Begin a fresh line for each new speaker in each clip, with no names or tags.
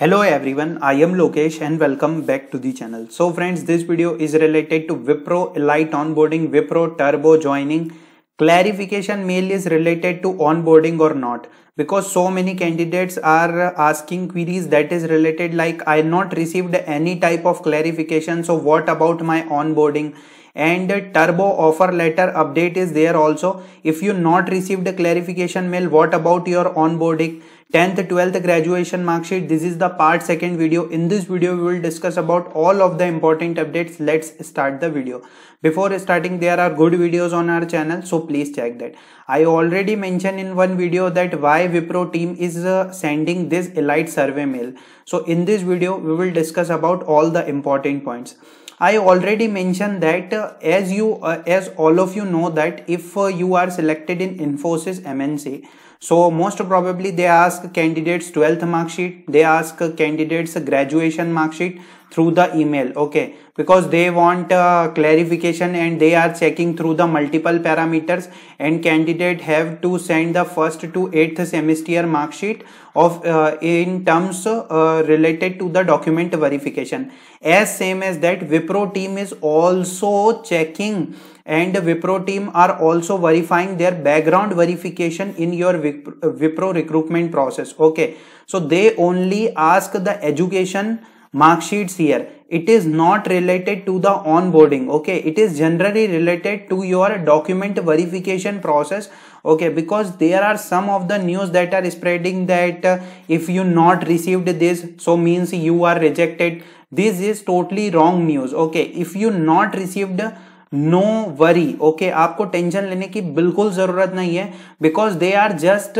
Hello everyone, I am Lokesh and welcome back to the channel. So friends, this video is related to Wipro Elite onboarding, Wipro Turbo joining. Clarification mail is related to onboarding or not because so many candidates are asking queries that is related like I not received any type of clarification. So what about my onboarding? and turbo offer letter update is there also. If you not received a clarification mail, what about your onboarding? 10th 12th graduation mark sheet this is the part second video in this video we will discuss about all of the important updates let's start the video before starting there are good videos on our channel so please check that i already mentioned in one video that why wipro team is uh, sending this elite survey mail so in this video we will discuss about all the important points I already mentioned that uh, uh, as you uh, as all of you know that if uh, you are selected in Infosys MNC so most probably they ask candidates 12th mark sheet they ask candidates graduation mark sheet through the email okay because they want uh, clarification and they are checking through the multiple parameters and candidate have to send the first to eighth semester mark sheet of uh, in terms uh, related to the document verification as same as that wipro team is also checking and Wipro team are also verifying their background verification in your Wipro recruitment process. Okay. So they only ask the education mark sheets here it is not related to the onboarding okay it is generally related to your document verification process okay because there are some of the news that are spreading that uh, if you not received this so means you are rejected this is totally wrong news okay if you not received no worry okay आपको tension लेने की बिल्कुल जरूरत नहीं है because they are just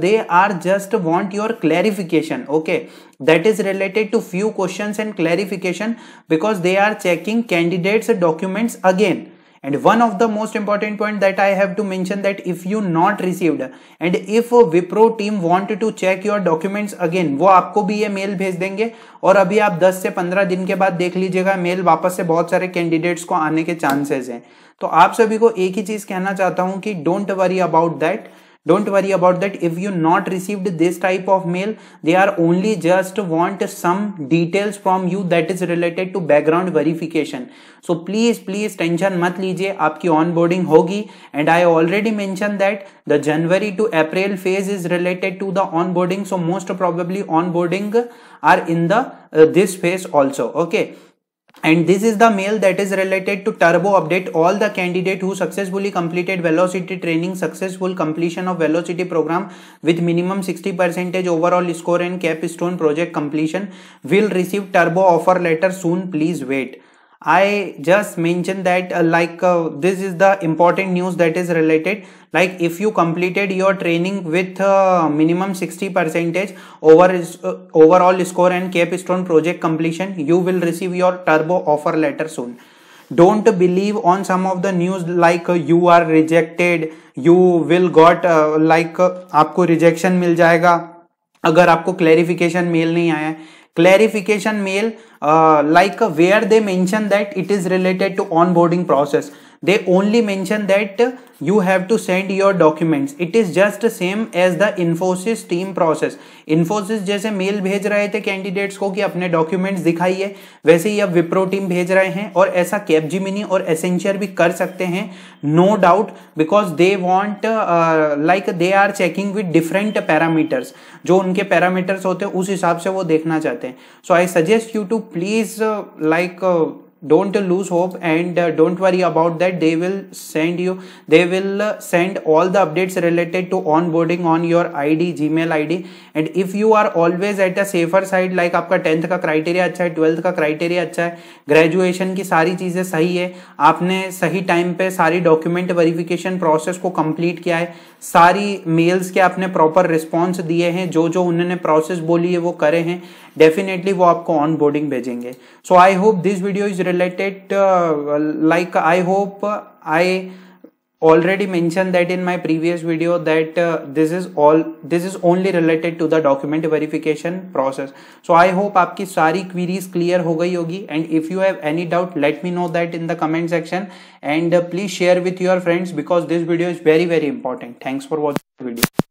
they are just want your clarification okay that is related to few question and clarification because they are checking candidates documents again and one of the most important point that i have to mention that if you not received and if wipro team want to check your documents again wo aapko bhi ye mail bhej denge aur abhi aap 10 se 15 दिन के बाद देख लीजिएगा mail wapas se bahut sare candidates ko aane ke chances hain to aap sabhi ko ek hi cheez kehna chahta hu ki don't worry about that don't worry about that if you not received this type of mail they are only just want some details from you that is related to background verification so please please tension mat lijiye aapki onboarding hogi and i already mentioned that the january to april phase is related to the onboarding so most probably onboarding are in the uh, this phase also okay and this is the mail that is related to turbo update all the candidate who successfully completed velocity training successful completion of velocity program with minimum 60 percentage overall score and capstone project completion will receive turbo offer letter soon please wait I just mentioned that uh, like uh, this is the important news that is related like if you completed your training with uh, minimum 60 percentage over uh, overall score and capstone project completion you will receive your turbo offer letter soon don't believe on some of the news like uh, you are rejected you will got uh, like uh, aapko rejection mil jayega अगर आपको clarification mail नहीं आया clarification mail uh, like uh, where they mention that it is related to onboarding process they only mention that you have to send your documents it is just same as the infosys team process infosys जैसे mail भेज रहे थे candidates को कि अपने documents दिखाइए वैसे ही अब विप्रो टीम भेज रहे हैं और ऐसा कैपजिमिनी और एसेंशियर भी कर सकते हैं no doubt because they want like they are checking with different parameters जो उनके पैरामीटर्स होते हैं उस हिसाब से वो देखना चाहते हैं so I suggest you to please like don't lose hope and don't worry about that they will send you they will send all the updates related to onboarding on your id gmail id and if you are always at a safer side like आपका tenth का criteria अच्छा है twelfth का criteria अच्छा है graduation की सारी चीज़ें सही है आपने सही टाइम पे सारी डॉक्यूमेंट वेरिफिकेशन प्रोसेस को कंप्लीट किया है सारी मेल्स के आपने प्रॉपर रिस्पॉन्स दिए हैं जो जो उन्होंने प्रोसेस बोली है वो करे हैं डेफिनेटली वो आपको ऑन बोर्डिंग भेजेंगे so I hope this video is related like I hope I already mention that in my previous video that this is all this is only related to the document verification process so I hope आपकी सारी queries clear हो गई होगी and if you have any doubt let me know that in the comment section and please share with your friends because this video is very very important thanks for watching video